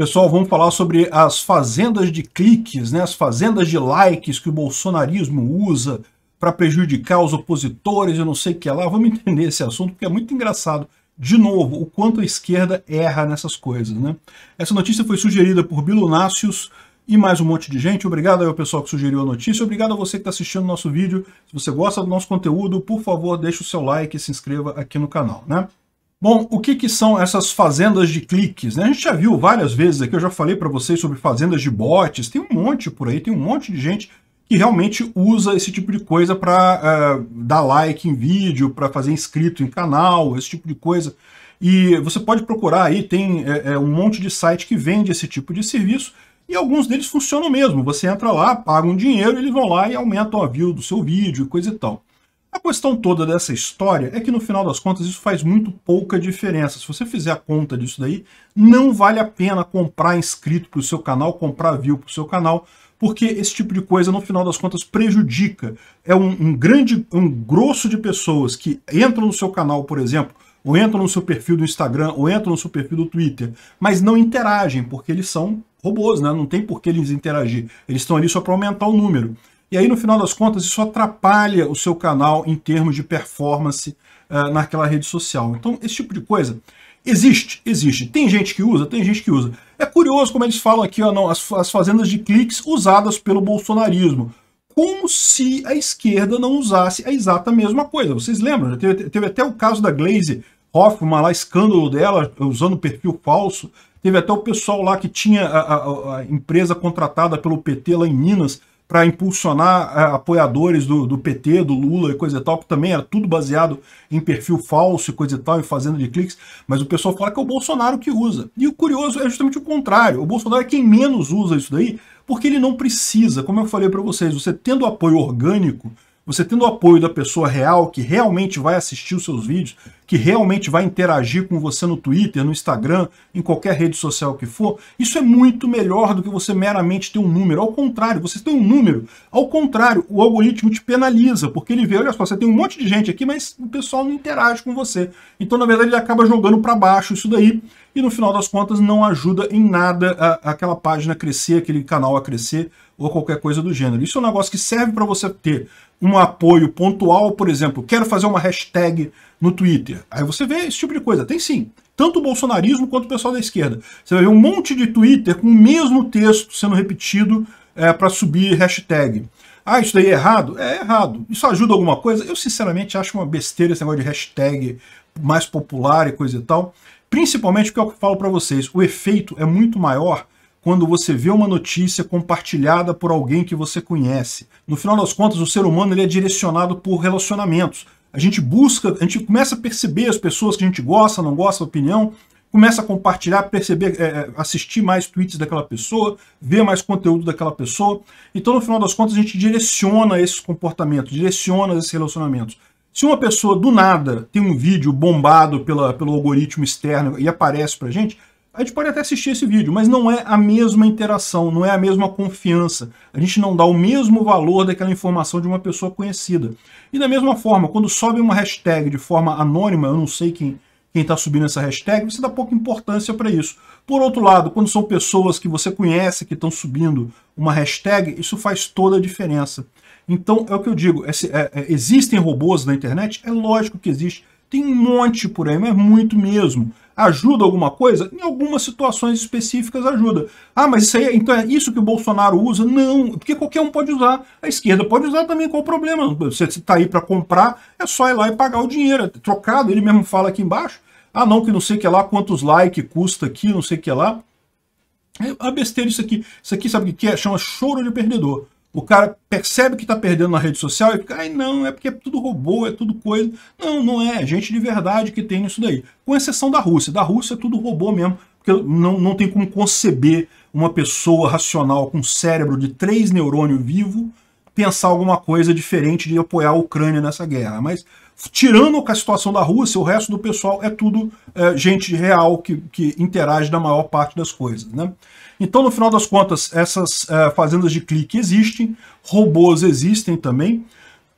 Pessoal, vamos falar sobre as fazendas de cliques, né? as fazendas de likes que o bolsonarismo usa para prejudicar os opositores, eu não sei o que lá. Vamos entender esse assunto, porque é muito engraçado. De novo, o quanto a esquerda erra nessas coisas. Né? Essa notícia foi sugerida por Bilunácios e mais um monte de gente. Obrigado ao pessoal que sugeriu a notícia. Obrigado a você que está assistindo o nosso vídeo. Se você gosta do nosso conteúdo, por favor, deixe o seu like e se inscreva aqui no canal. Né? Bom, o que, que, são essas fazendas de cliques? Né? A gente já viu várias vezes aqui, eu já falei para vocês sobre fazendas de bots, tem um monte por aí, tem um monte de gente que realmente usa esse tipo de coisa para uh, eh, dar like em vídeo, para fazer inscrito em canal, esse tipo de coisa. E você pode procurar aí, tem é, um monte de site que vende esse tipo de serviço e alguns deles funcionam mesmo. Você entra lá, paga um dinheiro, eles vão lá e aumentam a view do seu vídeo e coisa e tal. A questão toda dessa história é que no final das contas isso faz muito pouca diferença. Se você fizer a conta disso daí, não vale a pena comprar inscrito para o seu canal, comprar view para o seu canal, porque esse tipo de coisa no final das contas prejudica. É um, um grande, um grosso de pessoas que entram no seu canal, por exemplo, ou entram no seu perfil do Instagram, ou entram no seu perfil do Twitter, mas não interagem, porque eles são robôs, né? Não tem por que eles interagir. Eles estão ali só para aumentar o número. E aí, no final das contas, isso atrapalha o seu canal em termos de performance uh, naquela rede social. Então, esse tipo de coisa existe, existe. Tem gente que usa, tem gente que usa. É curioso como eles falam aqui, ó, não, as, as fazendas de cliques usadas pelo bolsonarismo. Como se a esquerda não usasse a exata mesma coisa. Vocês lembram? Teve, teve até o caso da Glaze Hoffman lá, escândalo dela, usando perfil falso. Teve até o pessoal lá que tinha a, a, a empresa contratada pelo PT lá em Minas, para impulsionar é, apoiadores do, do, PT, do Lula e coisa e tal, que também era tudo baseado em perfil falso e coisa e tal, e fazendo de cliques, mas o pessoal fala que é o Bolsonaro que usa. E o curioso é justamente o contrário, o Bolsonaro é quem menos usa isso daí, porque ele não precisa, como eu falei para vocês, você tendo apoio orgânico, você tendo o apoio da pessoa real, que realmente vai assistir os seus vídeos, que realmente vai interagir com você no Twitter, no Instagram, em qualquer rede social que for, isso é muito melhor do que você meramente ter um número. Ao contrário, você tem um número, ao contrário, o algoritmo te penaliza, porque ele vê, olha só, você tem um monte de gente aqui, mas o pessoal não interage com você. Então, na verdade, ele acaba jogando para baixo isso daí, e no final das contas não ajuda em nada a, aquela página a crescer, aquele canal a crescer, ou qualquer coisa do gênero. Isso é um negócio que serve para você ter um apoio pontual, por exemplo, quero fazer uma hashtag no Twitter mídia. Aí você vê esse tipo de coisa, tem sim. Tanto o bolsonarismo quanto o pessoal da esquerda. Você vai ver um monte de Twitter com o mesmo texto sendo repetido é, para subir hashtag. Ah, isso daí é errado? É errado. Isso ajuda alguma coisa? Eu sinceramente acho uma besteira esse negócio de hashtag mais popular e coisa e tal. Principalmente porque é o que eu falo para vocês, o efeito é muito maior quando você vê uma notícia compartilhada por alguém que você conhece. No final das contas, o ser humano ele é direcionado por relacionamentos a gente busca, a gente começa a perceber as pessoas que a gente gosta, não gosta, opinião, começa a compartilhar, perceber, é, é, assistir mais tweets daquela pessoa, ver mais conteúdo daquela pessoa. Então, no final das contas, a gente direciona esses comportamentos, direciona esses relacionamentos. Se uma pessoa, do nada, tem um vídeo bombado pela, pelo algoritmo externo e aparece pra gente, a gente pode até assistir esse vídeo, mas não é a mesma interação, não é a mesma confiança. A gente não dá o mesmo valor daquela informação de uma pessoa conhecida. E da mesma forma, quando sobe uma hashtag de forma anônima, eu não sei quem quem está subindo essa hashtag, você dá pouca importância para isso. Por outro lado, quando são pessoas que você conhece que estão subindo uma hashtag, isso faz toda a diferença. Então, é o que eu digo, é, é, existem robôs na internet? É lógico que existe. Tem um monte por aí, mas é muito mesmo. Ajuda alguma coisa? Em algumas situações específicas ajuda. Ah, mas isso aí, então é isso que o Bolsonaro usa? Não, porque qualquer um pode usar. A esquerda pode usar também, qual o problema? Você está aí para comprar, é só ir lá e pagar o dinheiro. É trocado, ele mesmo fala aqui embaixo. Ah, não, que não sei o que lá, quantos likes custa aqui, não sei o que lá. É a besteira isso aqui. Isso aqui sabe o que é? Chama choro de perdedor. O cara percebe que está perdendo na rede social e fica, ai não, é porque é tudo robô, é tudo coisa. Não, não é, gente de verdade que tem isso daí. Com exceção da Rússia. Da Rússia é tudo robô mesmo, porque não, não tem como conceber uma pessoa racional com cérebro de três neurônios vivo pensar alguma coisa diferente de apoiar a Ucrânia nessa guerra. Mas tirando a situação da Rússia, o resto do pessoal é tudo é, gente real que, que interage da maior parte das coisas. Né? Então, no final das contas, essas uh, fazendas de clique existem, robôs existem também.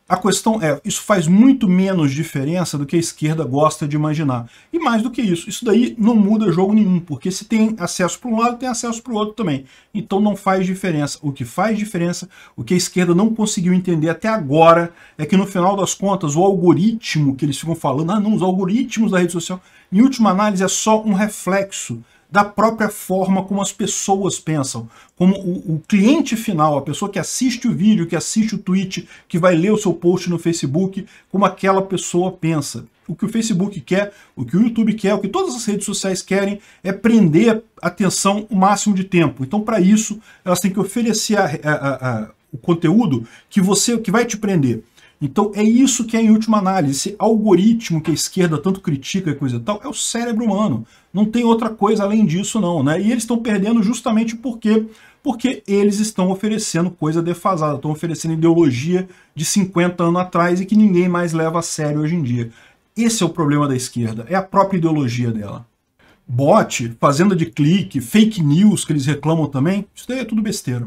A questão é, isso faz muito menos diferença do que a esquerda gosta de imaginar. E mais do que isso, isso daí não muda jogo nenhum, porque se tem acesso para um lado, tem acesso para o outro também. Então não faz diferença. O que faz diferença, o que a esquerda não conseguiu entender até agora, é que no final das contas, o algoritmo que eles ficam falando, ah não, os algoritmos da rede social, em última análise é só um reflexo da própria forma como as pessoas pensam, como o, o, cliente final, a pessoa que assiste o vídeo, que assiste o tweet, que vai ler o seu post no Facebook, como aquela pessoa pensa. O que o Facebook quer, o que o YouTube quer, o que todas as redes sociais querem é prender a atenção o máximo de tempo. Então, para isso, elas têm que oferecer a, a, a, o conteúdo que você que vai te prender. Então é isso que é em última análise, esse algoritmo que a esquerda tanto critica e coisa e tal, é o cérebro humano. Não tem outra coisa além disso não, né? E eles estão perdendo justamente porque porque eles estão oferecendo coisa defasada, estão oferecendo ideologia de 50 anos atrás e que ninguém mais leva a sério hoje em dia. Esse é o problema da esquerda, é a própria ideologia dela. Bot, fazenda de clique, fake news que eles reclamam também, isso daí é tudo besteira.